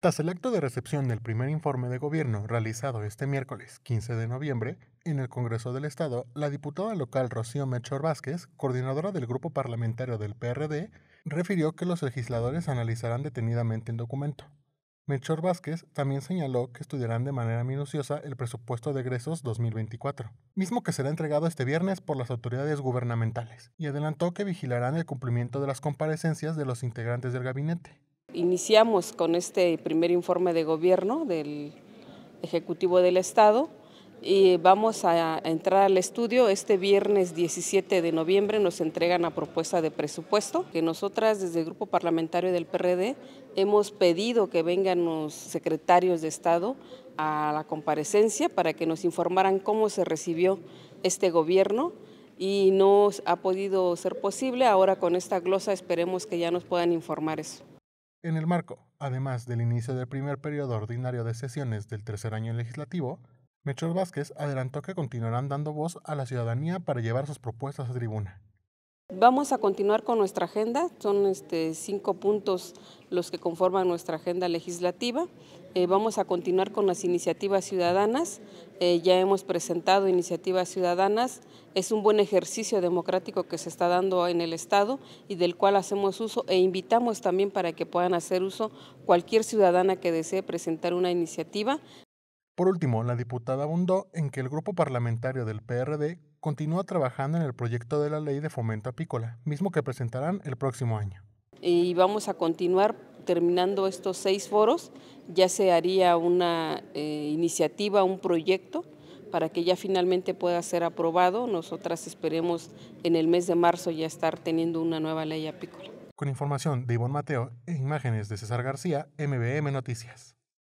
Tras el acto de recepción del primer informe de gobierno realizado este miércoles 15 de noviembre en el Congreso del Estado, la diputada local Rocío Mechor Vázquez, coordinadora del grupo parlamentario del PRD, refirió que los legisladores analizarán detenidamente el documento. Mechor Vázquez también señaló que estudiarán de manera minuciosa el presupuesto de egresos 2024, mismo que será entregado este viernes por las autoridades gubernamentales, y adelantó que vigilarán el cumplimiento de las comparecencias de los integrantes del gabinete iniciamos con este primer informe de gobierno del Ejecutivo del Estado y vamos a entrar al estudio este viernes 17 de noviembre nos entregan la propuesta de presupuesto que nosotras desde el grupo parlamentario del PRD hemos pedido que vengan los secretarios de Estado a la comparecencia para que nos informaran cómo se recibió este gobierno y no ha podido ser posible ahora con esta glosa esperemos que ya nos puedan informar eso. En el marco, además del inicio del primer periodo ordinario de sesiones del tercer año legislativo, Mechor Vázquez adelantó que continuarán dando voz a la ciudadanía para llevar sus propuestas a tribuna. Vamos a continuar con nuestra agenda, son este, cinco puntos los que conforman nuestra agenda legislativa. Eh, vamos a continuar con las iniciativas ciudadanas, eh, ya hemos presentado iniciativas ciudadanas, es un buen ejercicio democrático que se está dando en el Estado y del cual hacemos uso e invitamos también para que puedan hacer uso cualquier ciudadana que desee presentar una iniciativa. Por último, la diputada abundó en que el grupo parlamentario del PRD continúa trabajando en el proyecto de la ley de fomento apícola, mismo que presentarán el próximo año. Y vamos a continuar terminando estos seis foros, ya se haría una eh, iniciativa, un proyecto para que ya finalmente pueda ser aprobado. Nosotras esperemos en el mes de marzo ya estar teniendo una nueva ley apícola. Con información de Ivonne Mateo e imágenes de César García, MBM Noticias.